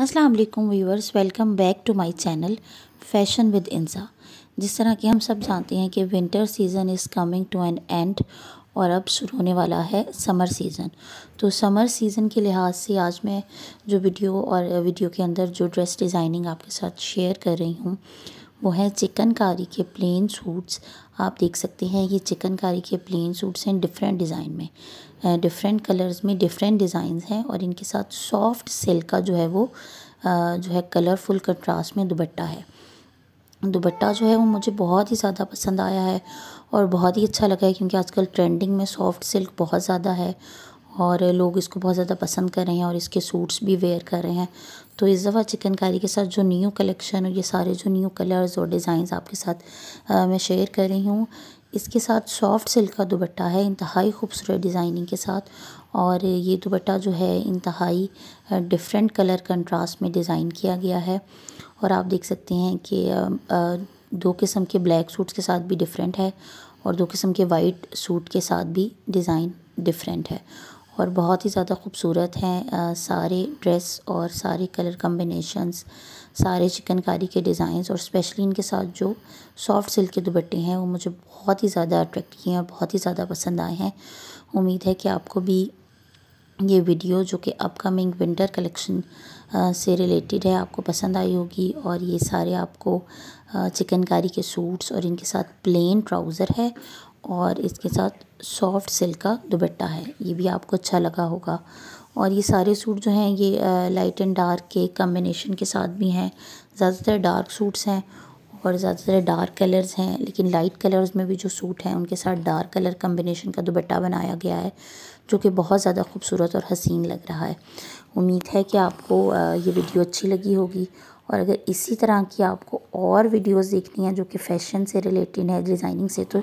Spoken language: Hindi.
अस्सलाम वालेकुम viewers welcome back to my channel fashion with Insa जिस तरह कि हम सब जानते हैं कि winter season is coming to an end और अब शुरू होने वाला है समर सीज़न तो समर सीज़न के लिहाज से आज मैं जो वीडियो और वीडियो के अंदर जो ड्रेस डिज़ाइनिंग आपके साथ शेयर कर रही हूँ वो है चिकनकारी के प्लेन सूट्स आप देख सकते हैं ये चिकनकारी के प्लेन सूट्स हैं डिफरेंट डिज़ाइन में डिफरेंट कलर्स में डिफरेंट डिज़ाइंस हैं और इनके साथ सॉफ्ट सिल्क का जो है वो जो है कलरफुल कंट्रास्ट में दुबट्टा है दुबट्टा जो है वो मुझे बहुत ही ज़्यादा पसंद आया है और बहुत ही अच्छा लगा है क्योंकि आजकल ट्रेंडिंग में सॉफ्ट सिल्क बहुत ज़्यादा है और लोग इसको बहुत ज़्यादा पसंद कर रहे हैं और इसके सूट्स भी वेयर कर रहे हैं तो इस दफ़ा चिकनकारी के साथ जो न्यू कलेक्शन ये सारे जो न्यू कलर्स और डिज़ाइंस आपके साथ आ, मैं शेयर कर रही हूँ इसके साथ सॉफ्ट सिल्क का दुपट्टा है इंतहाई खूबसूरत डिज़ाइनिंग के साथ और ये दुपट्टा जो है इंतहाई डिफरेंट कलर कंट्रास्ट में डिज़ाइन किया गया है और आप देख सकते हैं कि दो किस्म के ब्लैक सूट्स के साथ भी डिफरेंट है और दो किस्म के वाइट सूट के साथ भी डिज़ाइन डिफरेंट है और बहुत ही ज़्यादा खूबसूरत हैं सारे ड्रेस और सारे कलर कम्बिनेशनस सारे चिकनकारी के डिज़ाइंस और स्पेशली इनके साथ जो सॉफ़्ट सिल्क के दुपट्टे हैं वो मुझे बहुत ही ज़्यादा अट्रैक्ट किए हैं और बहुत ही ज़्यादा पसंद आए हैं उम्मीद है कि आपको भी ये वीडियो जो कि अपकमिंग विंटर कलेक्शन से रिलेटेड है आपको पसंद आई होगी और ये सारे आपको चिकनकारी के सूट्स और इनके साथ प्लेन ट्राउज़र है और इसके साथ सॉफ्ट सिल्क का दुपट्टा है ये भी आपको अच्छा लगा होगा और ये सारे सूट जो हैं ये लाइट एंड डार्क के कम्बिनेशन के साथ भी हैं ज़्यादातर डार्क सूट्स हैं और ज़्यादातर डार्क कलर्स हैं लेकिन लाइट कलर्स में भी जो सूट हैं उनके साथ डार्क कलर कम्बिनेशन का दुपट्टा बनाया गया है जो कि बहुत ज़्यादा खूबसूरत और हसीन लग रहा है उम्मीद है कि आपको ये वीडियो अच्छी लगी होगी और अगर इसी तरह की आपको और वीडियोस देखनी है जो कि फ़ैशन से रिलेटेड है डिज़ाइनिंग से तो